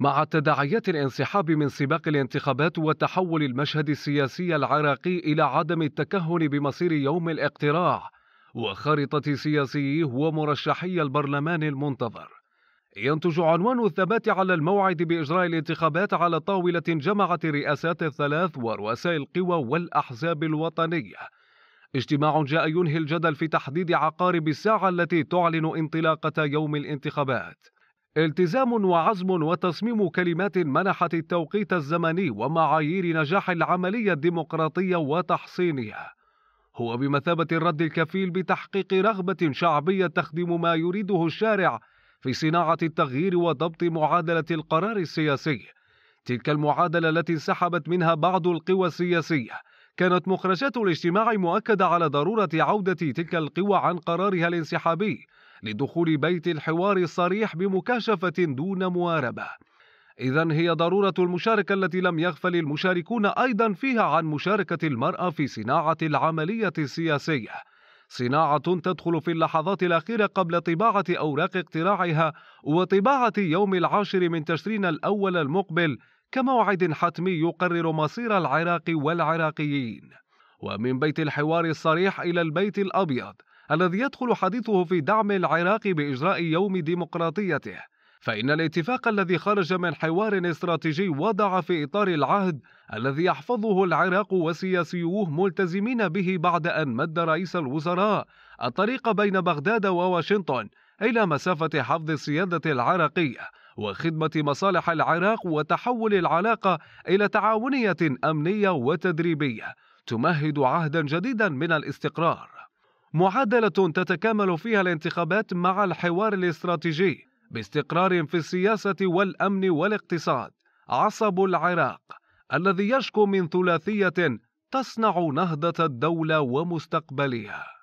مع تداعيات الانسحاب من سباق الانتخابات وتحول المشهد السياسي العراقي إلى عدم التكهن بمصير يوم الاقتراع وخارطة سياسيه ومرشحي البرلمان المنتظر ينتج عنوان الثبات على الموعد بإجراء الانتخابات على طاولة جمعت الرئاسات الثلاث ورؤساء القوى والأحزاب الوطنية اجتماع جاء ينهي الجدل في تحديد عقارب الساعة التي تعلن انطلاقة يوم الانتخابات التزام وعزم وتصميم كلمات منحت التوقيت الزمني ومعايير نجاح العملية الديمقراطية وتحصينها هو بمثابة الرد الكفيل بتحقيق رغبة شعبية تخدم ما يريده الشارع في صناعة التغيير وضبط معادلة القرار السياسي تلك المعادلة التي انسحبت منها بعض القوى السياسية كانت مخرجات الاجتماع مؤكدة على ضرورة عودة تلك القوى عن قرارها الانسحابي لدخول بيت الحوار الصريح بمكاشفة دون مواربة إذا هي ضرورة المشاركة التي لم يغفل المشاركون أيضا فيها عن مشاركة المرأة في صناعة العملية السياسية صناعة تدخل في اللحظات الأخيرة قبل طباعة أوراق اقتراعها وطباعة يوم العاشر من تشرين الأول المقبل كموعد حتمي يقرر مصير العراق والعراقيين ومن بيت الحوار الصريح إلى البيت الأبيض الذي يدخل حديثه في دعم العراق بإجراء يوم ديمقراطيته فإن الاتفاق الذي خرج من حوار استراتيجي وضع في إطار العهد الذي يحفظه العراق وسياسيوه ملتزمين به بعد أن مد رئيس الوزراء الطريق بين بغداد وواشنطن إلى مسافة حفظ السيادة العراقية وخدمة مصالح العراق وتحول العلاقة إلى تعاونية أمنية وتدريبية تمهد عهدا جديدا من الاستقرار معادله تتكامل فيها الانتخابات مع الحوار الاستراتيجي باستقرار في السياسه والامن والاقتصاد عصب العراق الذي يشكو من ثلاثيه تصنع نهضه الدوله ومستقبلها